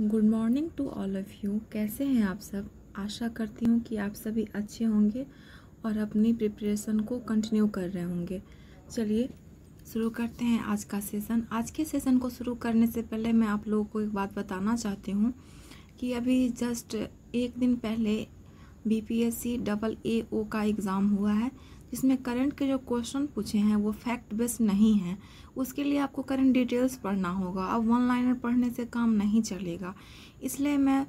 good morning to all of you कैसे हैं आप सब आशा करती हूँ कि आप सभी अच्छे होंगे और अपनी प्रिपरेशन को कंटिन्यू कर रहे होंगे चलिए शुरू करते हैं आज का सेशन आज के सेशन को शुरू करने से पहले मैं आप लोगों को एक बात बताना चाहती हूँ कि अभी जस्ट एक दिन पहले सी डबल ए ओ का एग्ज़ाम हुआ है जिसमें करंट के जो क्वेश्चन पूछे हैं वो फैक्ट बेस्ड नहीं हैं उसके लिए आपको करंट डिटेल्स पढ़ना होगा अब वन लाइनर पढ़ने से काम नहीं चलेगा इसलिए मैं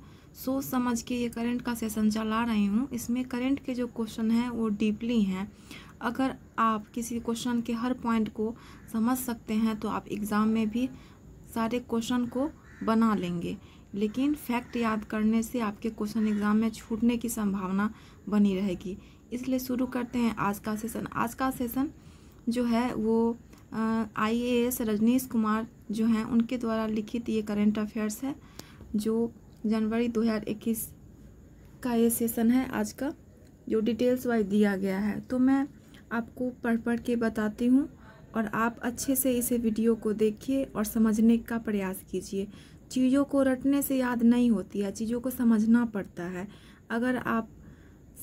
सोच समझ के ये करंट का सेशन चला रही हूँ इसमें करंट के जो क्वेश्चन हैं वो डीपली हैं अगर आप किसी क्वेश्चन के हर पॉइंट को समझ सकते हैं तो आप एग्ज़ाम में भी सारे क्वेश्चन को बना लेंगे लेकिन फैक्ट याद करने से आपके क्वेश्चन एग्ज़ाम में छूटने की संभावना बनी रहेगी इसलिए शुरू करते हैं आज का सेशन आज का सेशन जो है वो आईएएस रजनीश कुमार जो हैं उनके द्वारा लिखित ये करेंट अफेयर्स है जो जनवरी 2021 का ये सेशन है आज का जो डिटेल्स वाइज दिया गया है तो मैं आपको पढ़ पढ़ के बताती हूँ और आप अच्छे से इसे वीडियो को देखिए और समझने का प्रयास कीजिए चीज़ों को रटने से याद नहीं होती है चीज़ों को समझना पड़ता है अगर आप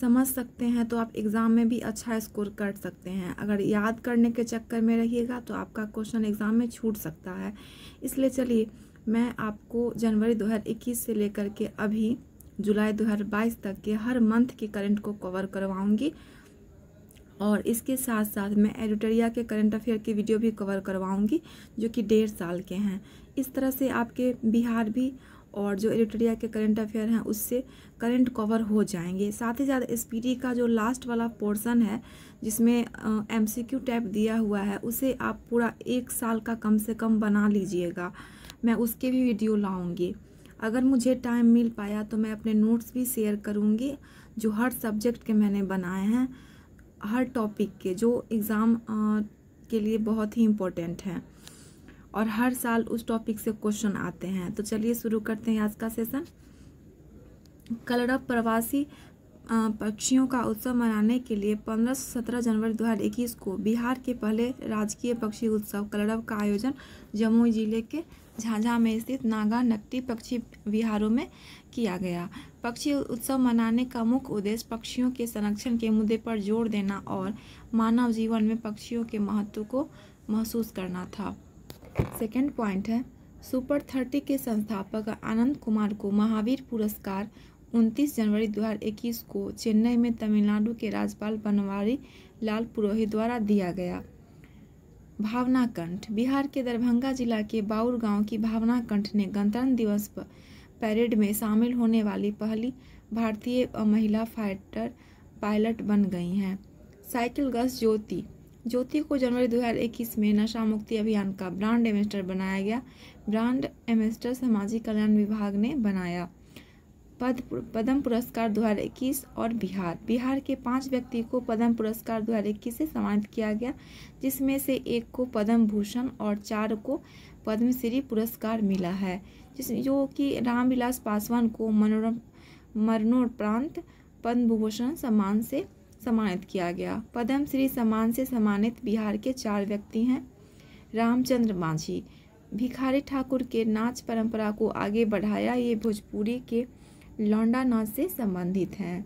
समझ सकते हैं तो आप एग्ज़ाम में भी अच्छा स्कोर कर सकते हैं अगर याद करने के चक्कर में रहिएगा तो आपका क्वेश्चन एग्ज़ाम में छूट सकता है इसलिए चलिए मैं आपको जनवरी 2021 से लेकर के अभी जुलाई 2022 तक के हर मंथ के करंट को कवर करवाऊंगी और इसके साथ साथ मैं एडिटोरिया के करंट अफेयर के वीडियो भी कवर करवाऊँगी जो कि डेढ़ साल के हैं इस तरह से आपके बिहार भी और जो इलेक्ट्रिया के करंट अफेयर हैं उससे करंट कवर हो जाएंगे साथ ही साथ एस का जो लास्ट वाला पोर्सन है जिसमें एम सी टैप दिया हुआ है उसे आप पूरा एक साल का कम से कम बना लीजिएगा मैं उसके भी वीडियो लाऊंगी अगर मुझे टाइम मिल पाया तो मैं अपने नोट्स भी शेयर करूँगी जो हर सब्जेक्ट के मैंने बनाए हैं हर टॉपिक के जो एग्ज़ाम के लिए बहुत ही इम्पोर्टेंट हैं और हर साल उस टॉपिक से क्वेश्चन आते हैं तो चलिए शुरू करते हैं आज का सेशन ऑफ प्रवासी पक्षियों का उत्सव मनाने के लिए 15-17 जनवरी 2021 को बिहार के पहले राजकीय पक्षी उत्सव कलरव का आयोजन जमुई जिले के झाझा में स्थित नागा नकटी पक्षी विहारों में किया गया पक्षी उत्सव मनाने का मुख्य उद्देश्य पक्षियों के संरक्षण के मुद्दे पर जोर देना और मानव जीवन में पक्षियों के महत्व को महसूस करना था सेकेंड पॉइंट है सुपर थर्टी के संस्थापक आनंद कुमार को महावीर पुरस्कार 29 जनवरी 2021 को चेन्नई में तमिलनाडु के राज्यपाल बनवारी लाल पुरोहित द्वारा दिया गया भावना कंठ बिहार के दरभंगा जिला के बाउर गांव की भावना कंठ ने गणतंत्र दिवस परेड में शामिल होने वाली पहली भारतीय महिला फाइटर पायलट बन गई हैं साइकिल गस ज्योति ज्योति को जनवरी 2021 में नशा मुक्ति अभियान का ब्रांड एम्बेस्टर बनाया गया ब्रांड एम्बेस्टर सामाजिक कल्याण विभाग ने बनाया पद पद्म पुरस्कार 2021 और बिहार बिहार के पांच व्यक्ति को पद्म पुरस्कार 2021 से सम्मानित किया गया जिसमें से एक को पद्म भूषण और चार को पद्मश्री पुरस्कार मिला है जिस जो कि रामविलास पासवान को मनोरम मरणोपरांत पद्म भूषण सम्मान से सम्मानित किया गया पद्म श्री सम्मान से सम्मानित बिहार के चार व्यक्ति हैं रामचंद्र मांझी भिखारी ठाकुर के नाच परंपरा को आगे बढ़ाया ये भोजपुरी के लौंडा नाच से संबंधित हैं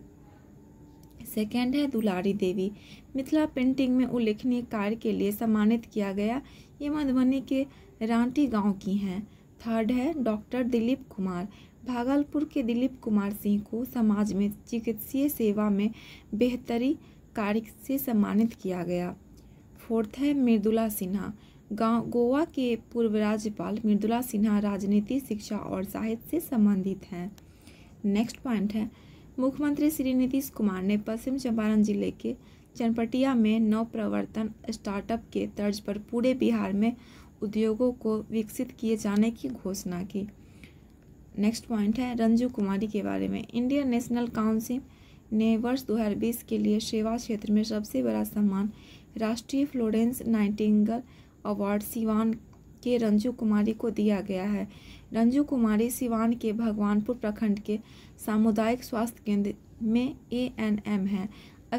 सेकेंड है दुलारी देवी मिथिला पेंटिंग में उल्लेखनीय कार्य के लिए सम्मानित किया गया ये मधुबनी के रांटी गांव की हैं थर्ड है डॉक्टर दिलीप कुमार भागलपुर के दिलीप कुमार सिंह को समाज में चिकित्सीय सेवा में बेहतरी कार्य से सम्मानित किया गया फोर्थ है मृदुला सिन्हा गांव गोवा के पूर्व राज्यपाल मृदुला सिन्हा राजनीति शिक्षा और साहित्य से संबंधित हैं नेक्स्ट पॉइंट है मुख्यमंत्री श्री नीतीश कुमार ने पश्चिम चंपारण जिले के चनपटिया में नवप्रवर्तन स्टार्टअप के तर्ज पर पूरे बिहार में उद्योगों को विकसित किए जाने की घोषणा की नेक्स्ट पॉइंट है रंजू कुमारी के बारे में इंडियन नेशनल काउंसिल ने वर्ष 2020 के लिए सेवा क्षेत्र में सबसे बड़ा सम्मान राष्ट्रीय फ्लोरेंस नाइटिंगल अवार्ड सिवान के रंजू कुमारी को दिया गया है रंजू कुमारी सिवान के भगवानपुर प्रखंड के सामुदायिक स्वास्थ्य केंद्र में ए एन एम है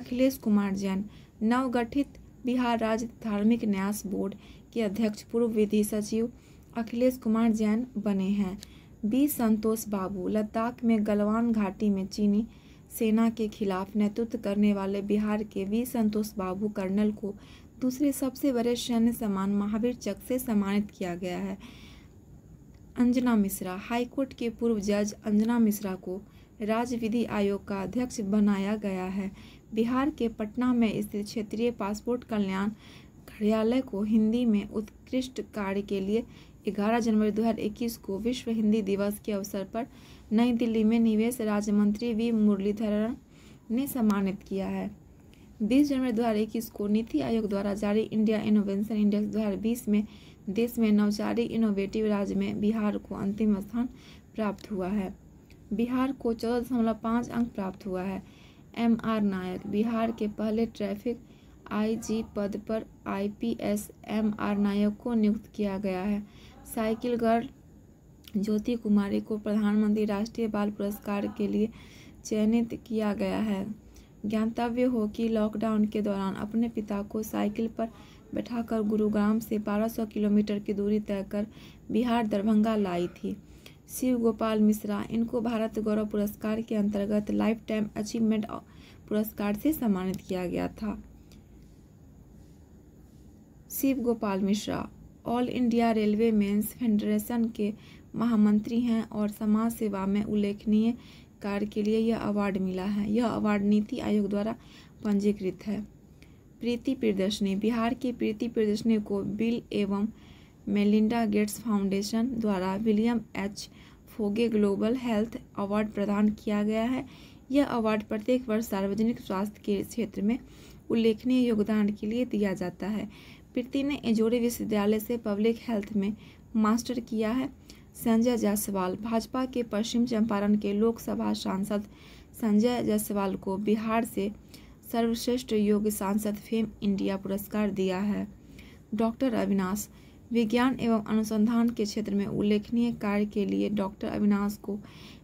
अखिलेश कुमार जैन नवगठित बिहार राज्य धार्मिक न्यास बोर्ड के अध्यक्ष पूर्व विधि सचिव अखिलेश कुमार जैन बने हैं बी संतोष बाबू लद्दाख में गलवान घाटी में चीनी सेना के खिलाफ नेतृत्व करने वाले बिहार के वी संतोष बाबू कर्नल को दूसरे सबसे बड़े सैन्य सम्मान महावीर चक से सम्मानित किया गया है अंजना मिश्रा हाईकोर्ट के पूर्व जज अंजना मिश्रा को राज्य विधि आयोग का अध्यक्ष बनाया गया है बिहार के पटना में स्थित क्षेत्रीय पासपोर्ट कल्याण कार्यालय को हिंदी में उत्कृष्ट कार्य के लिए 11 जनवरी 2021 को विश्व हिंदी दिवस के अवसर पर नई दिल्ली में निवेश राज्य मंत्री वी मुरलीधरन ने सम्मानित किया है 20 जनवरी 2021 को नीति आयोग द्वारा जारी इंडिया इनोवेशन इंडेक्स 2020 में देश में नवचारी इनोवेटिव राज्य में बिहार को अंतिम स्थान प्राप्त हुआ है बिहार को चौदह दशमलव पाँच अंक प्राप्त हुआ है एम आर नायक बिहार के पहले ट्रैफिक आईजी पद पर आईपीएस एम आर नायक को नियुक्त किया गया है साइकिल गर्ल ज्योति कुमारी को प्रधानमंत्री राष्ट्रीय बाल पुरस्कार के लिए चयनित किया गया है ज्ञातव्य हो कि लॉकडाउन के दौरान अपने पिता को साइकिल पर बैठाकर गुरुग्राम से 1200 किलोमीटर की दूरी तय कर बिहार दरभंगा लाई थी शिव गोपाल मिश्रा इनको भारत गौरव पुरस्कार के अंतर्गत लाइफ टाइम अचीवमेंट पुरस्कार से सम्मानित किया गया था Shiv Gopal Mishra All India Railway Men's Federation के महामंत्री हैं और समाज सेवा में उल्लेखनीय कार्य के लिए यह अवार्ड मिला है यह अवार्ड नीति आयोग द्वारा पंजीकृत है प्रीति प्रदर्शनी बिहार की प्रीति प्रदर्शनी को बिल एवं मेलिंडा गेट्स फाउंडेशन द्वारा William H Foege Global Health Award प्रदान किया गया है यह अवार्ड प्रत्येक वर्ष सार्वजनिक स्वास्थ्य के क्षेत्र में उल्लेखनीय योगदान के लिए दिया जाता है प्रीति ने एजोरी विश्वविद्यालय से पब्लिक हेल्थ में मास्टर किया है संजय जायसवाल भाजपा के पश्चिम चंपारण के लोकसभा सांसद संजय जायसवाल को बिहार से सर्वश्रेष्ठ योग्य सांसद फेम इंडिया पुरस्कार दिया है डॉक्टर अविनाश विज्ञान एवं अनुसंधान के क्षेत्र में उल्लेखनीय कार्य के लिए डॉक्टर अविनाश को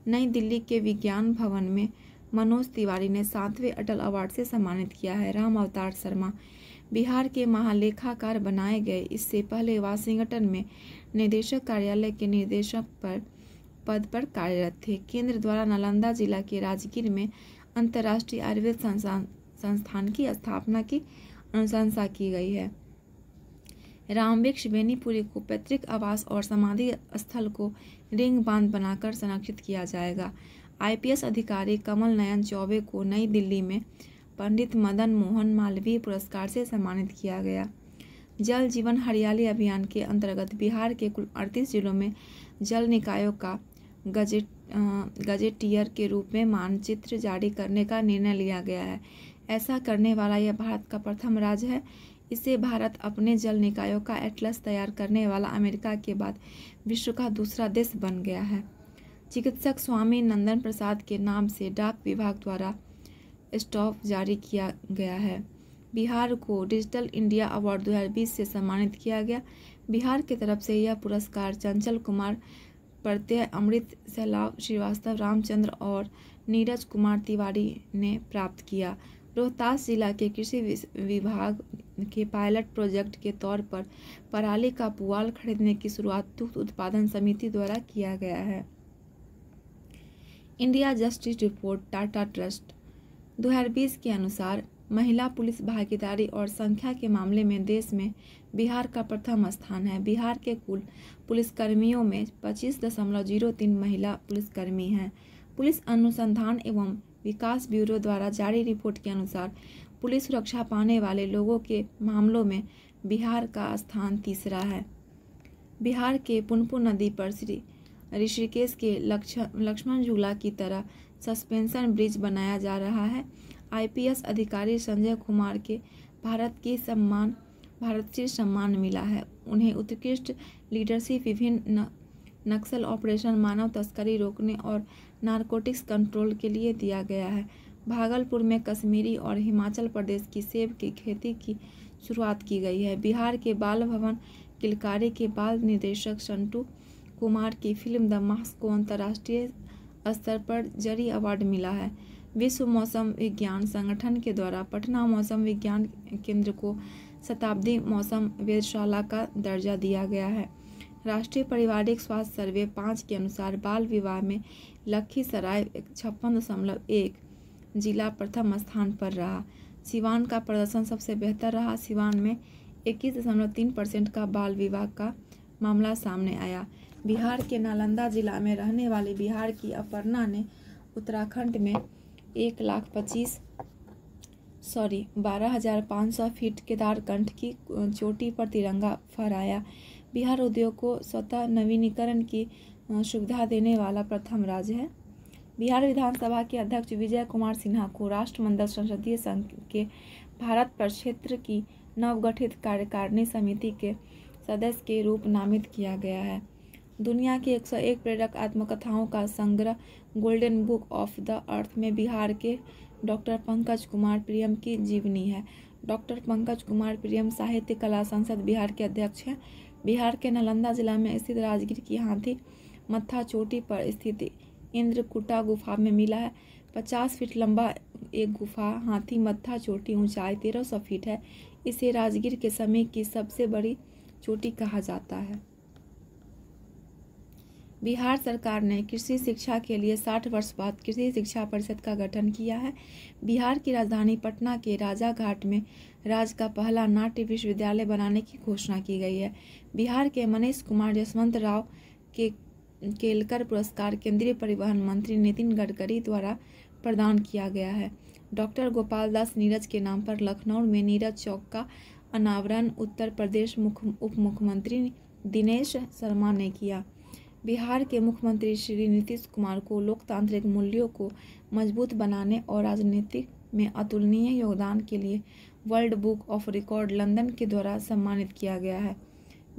नई दिल्ली के विज्ञान भवन में मनोज तिवारी ने सातवें अटल अवार्ड से सम्मानित किया है राम अवतार शर्मा बिहार के महालेखाकार बनाए गए इससे पहले वाशिंगटन में निदेशक कार्यालय के निदेशक पर पद पर कार्यरत थे केंद्र द्वारा नालंदा जिला के राजगीर में अंतर्राष्ट्रीय आयुर्वेद संस्थान की स्थापना की अनुशंसा की गई है रामवृक्ष बेनीपुरी को पैतृक आवास और समाधि स्थल को रिंग बांध बनाकर संरक्षित किया जाएगा आईपीएस अधिकारी कमल नयन चौबे को नई दिल्ली में पंडित मदन मोहन मालवीय पुरस्कार से सम्मानित किया गया जल जीवन हरियाली अभियान के अंतर्गत बिहार के कुल अड़तीस जिलों में जल निकायों का गजेट गजेटियर के रूप में मानचित्र जारी करने का निर्णय लिया गया है ऐसा करने वाला यह भारत का प्रथम राज्य है इसे भारत अपने जल निकायों का एटलस तैयार करने वाला अमेरिका के बाद विश्व का दूसरा देश बन गया है चिकित्सक स्वामी नंदन प्रसाद के नाम से डाक विभाग द्वारा स्टॉप जारी किया गया है बिहार को डिजिटल इंडिया अवार्ड 2020 से सम्मानित किया गया बिहार की तरफ से यह पुरस्कार चंचल कुमार प्रत्यय अमृत सैलाब श्रीवास्तव रामचंद्र और नीरज कुमार तिवारी ने प्राप्त किया रोहतास जिला के कृषि विभाग के पायलट प्रोजेक्ट के तौर पर पराली का पुआल खरीदने की शुरुआत दुग्ध उत्पादन समिति द्वारा किया गया है India Justice Report Tata Trust 2020 के अनुसार महिला पुलिस भागीदारी और संख्या के मामले में देश में बिहार का प्रथम स्थान है बिहार के कुल पुलिसकर्मियों में पच्चीस दशमलव जीरो तीन महिला पुलिसकर्मी हैं पुलिस अनुसंधान एवं विकास ब्यूरो द्वारा जारी रिपोर्ट के अनुसार पुलिस सुरक्षा पाने वाले लोगों के मामलों में बिहार का स्थान तीसरा है बिहार के पुनपुन नदी पर श्री ऋषिकेश के लक्ष्मण झूला की तरह सस्पेंशन ब्रिज बनाया जा रहा है आईपीएस अधिकारी संजय कुमार के भारत की सम्मान भारत से सम्मान मिला है उन्हें उत्कृष्ट लीडरशिप विभिन्न नक्सल ऑपरेशन मानव तस्करी रोकने और नारकोटिक्स कंट्रोल के लिए दिया गया है भागलपुर में कश्मीरी और हिमाचल प्रदेश की सेब की खेती की शुरुआत की गई है बिहार के बाल भवन किलकारी के बाल निदेशक संटू कुमार की फिल्म द मास्क को अंतर्राष्ट्रीय स्तर पर जरी अवार्ड मिला है विश्व मौसम विज्ञान संगठन के द्वारा पटना मौसम विज्ञान केंद्र को शताब्दी मौसम वेधशाला का दर्जा दिया गया है राष्ट्रीय पारिवारिक स्वास्थ्य सर्वे पाँच के अनुसार बाल विवाह में लखीसराय छप्पन दशमलव एक जिला प्रथम स्थान पर रहा सिवान का प्रदर्शन सबसे बेहतर रहा सिवान में इक्कीस दशमलव तीन परसेंट का बाल विवाह का मामला सामने आया बिहार के नालंदा जिला में रहने वाले बिहार की अपर्णा ने उत्तराखंड में एक लाख पच्चीस सॉरी बारह हजार पाँच सौ फीट केदारकंठ की चोटी पर तिरंगा फहराया बिहार उद्योग को स्वतः नवीनीकरण की सुविधा देने वाला प्रथम राज्य है बिहार विधानसभा के अध्यक्ष विजय कुमार सिन्हा को राष्ट्रमंडल संसदीय संघ के भारत पर क्षेत्र की नवगठित कार्यकारिणी समिति के सदस्य के रूप नामित किया गया है दुनिया की 101 प्रेरक आत्मकथाओं का संग्रह Golden Book of the Earth में बिहार के डॉक्टर पंकज कुमार प्रियम की जीवनी है डॉक्टर पंकज कुमार प्रियम साहित्य कला संसद बिहार के अध्यक्ष हैं बिहार के नालंदा जिला में स्थित राजगीर की हाथी मत्था चोटी पर स्थित इंद्रकुटा गुफा में मिला है पचास फीट लंबा एक गुफा हाथी मत्था चोटी ऊंचाई तेरह सौ फीट है इसे राजगीर के समय की सबसे बड़ी चोटी कहा जाता है बिहार सरकार ने कृषि शिक्षा के लिए 60 वर्ष बाद कृषि शिक्षा परिषद का गठन किया है बिहार की राजधानी पटना के राजा घाट में राज्य का पहला नाट्य विश्वविद्यालय बनाने की घोषणा की गई है बिहार के मनीष कुमार यशवंत राव के केलकर पुरस्कार केंद्रीय परिवहन मंत्री नितिन गडकरी द्वारा प्रदान किया गया है डॉक्टर गोपाल दास नीरज के नाम पर लखनऊ में नीरज चौक का अनावरण उत्तर प्रदेश मुख उप मुख्यमंत्री दिनेश शर्मा ने किया बिहार के मुख्यमंत्री श्री नीतीश कुमार को लोकतांत्रिक मूल्यों को मजबूत बनाने और राजनीतिक में अतुलनीय योगदान के लिए World Book of Record London के द्वारा सम्मानित किया गया है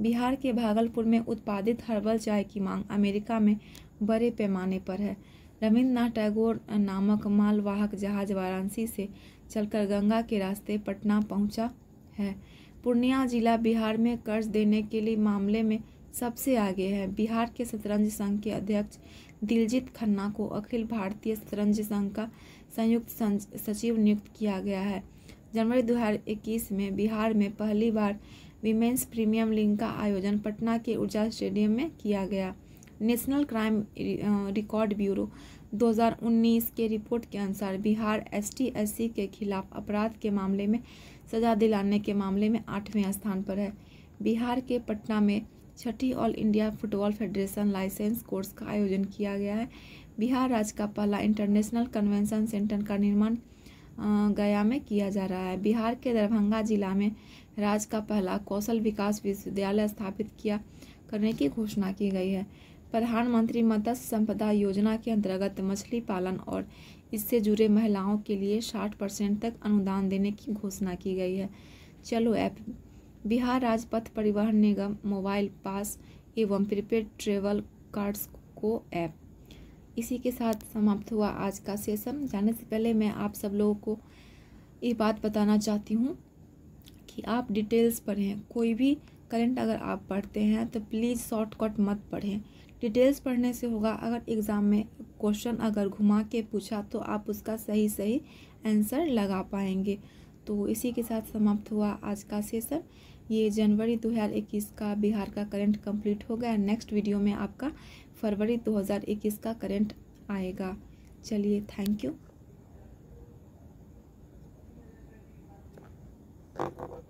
बिहार के भागलपुर में उत्पादित हर्बल चाय की मांग अमेरिका में बड़े पैमाने पर है रविन्द्रनाथ टैगोर नामक मालवाहक जहाज वाराणसी से चलकर गंगा के रास्ते पटना पहुंचा है पूर्णिया जिला बिहार में कर्ज देने के लिए मामले में सबसे आगे है बिहार के शतरंज संघ के अध्यक्ष दिलजीत खन्ना को अखिल भारतीय शतरंज संघ का संयुक्त सचिव नियुक्त किया गया है जनवरी 2021 में बिहार में पहली बार विमेंस प्रीमियम लीग का आयोजन पटना के ऊर्जा स्टेडियम में किया गया नेशनल क्राइम रिकॉर्ड ब्यूरो 2019 के रिपोर्ट के अनुसार बिहार एस टी के खिलाफ अपराध के मामले में सजा दिलाने के मामले में आठवें स्थान पर है बिहार के पटना में छठी All India Football Federation license course का आयोजन किया गया है बिहार राज्य का पहला इंटरनेशनल कन्वेंशन सेंटर का निर्माण गया में किया जा रहा है बिहार के दरभंगा जिला में राज्य का पहला कौशल विकास विश्वविद्यालय स्थापित किया करने की घोषणा की गई है प्रधानमंत्री मत्स्य संपदा योजना के अंतर्गत मछली पालन और इससे जुड़े महिलाओं के लिए 60 परसेंट तक अनुदान देने की घोषणा की गई है चलो ऐप बिहार राजपथ परिवहन निगम मोबाइल पास एवं प्रीपेड ट्रेवल कार्ड्स को ऐप इसी के साथ समाप्त हुआ आज का सेशन जाने से पहले मैं आप सब लोगों को ये बात बताना चाहती हूँ कि आप डिटेल्स पढ़ें कोई भी करंट अगर आप पढ़ते हैं तो प्लीज़ शॉर्टकट मत पढ़ें डिटेल्स पढ़ने से होगा अगर एग्ज़ाम में क्वेश्चन अगर घुमा के पूछा तो आप उसका सही सही आंसर लगा पाएंगे तो इसी के साथ समाप्त हुआ आज का सेशन ये जनवरी 2021 का बिहार का करंट कंप्लीट हो गया नेक्स्ट वीडियो में आपका फरवरी 2021 का करंट आएगा चलिए थैंक यू